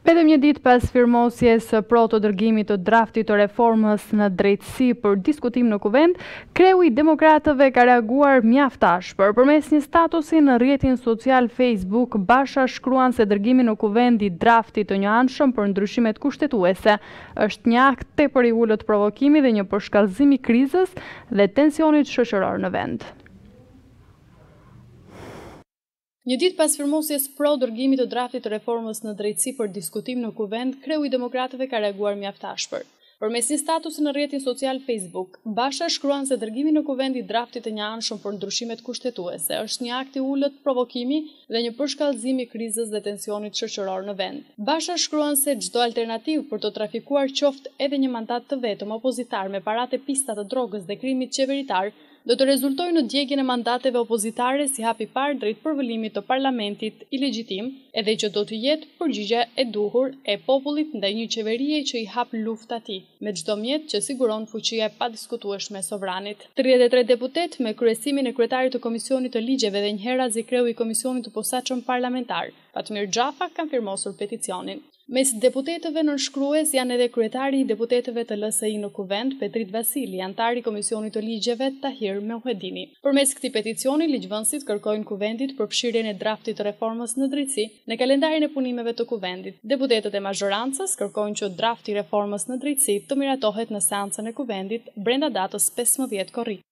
Vetëm një ditë pas firmosjes së protodërgimit të draftit të reformës në drejtësi për diskutim në kuvend, kreu i demokratëve ka reaguar mjaft për Përmes një statusi në rrjetin social Facebook, Basha shkruan se dërgimi në kuvend i draftit të një anshëm për ndryshimet kushtetuese është një akt tepër i ulët provokimi dhe një përshkallëzim i krizës dhe tensionit shoqëror në vend. Një ditë pas firmosjes pro dërgimit të draftit të reformës në drejtësi për diskutim në kuvend, kreu i demokratëve ka reaguar mjaftashpër. Për mes një status në rjetin social Facebook, Basha shkruan se dërgimi në i draftit e një anshëm për ndryshimet kushtetuese, është një akti ullët provokimi dhe një përshkallëzimi krizës dhe tensionit shëqëror në vend. Basha shkruan se gjdo alternativ për të trafikuar qoft edhe një mandat të vetëm opozitar me parate pistat të drogës dhe krimit qeveritar do të rezultoj në djegjën e mandateve opozitare si hapi parë drejt përvëllimit të parlamentit i legjitim edhe që do të jetë përgjigja e duhur e popullit ndaj një qeverie që i hap luft ati, me gjdo mjetë që siguron fuqia e pa diskutueshme sovranit. 33 deputet me kryesimin e kryetarit të Komisionit të Ligjeve dhe njëhera zikreu i Komisionit të Posaqëm Parlamentar, Fatmir Gjafa kanë firmosur peticionin. Mes deputetëve në nëshkrues janë edhe kryetari i deputetëve të LSI në kuvend, Petrit Vasili, antari Komisionit të Ligjeve, Tahir Mehuedini. Për mes këti peticioni, ligjvënsit kërkojnë kuvendit për pshirjen e draftit të reformës në drejtësi në kalendarin e punimeve të kuvendit. Deputetet e mazhorancës kërkojnë që drafti reformës në drejtësi të miratohet në seancën e kuvendit brenda datës 15 korrit.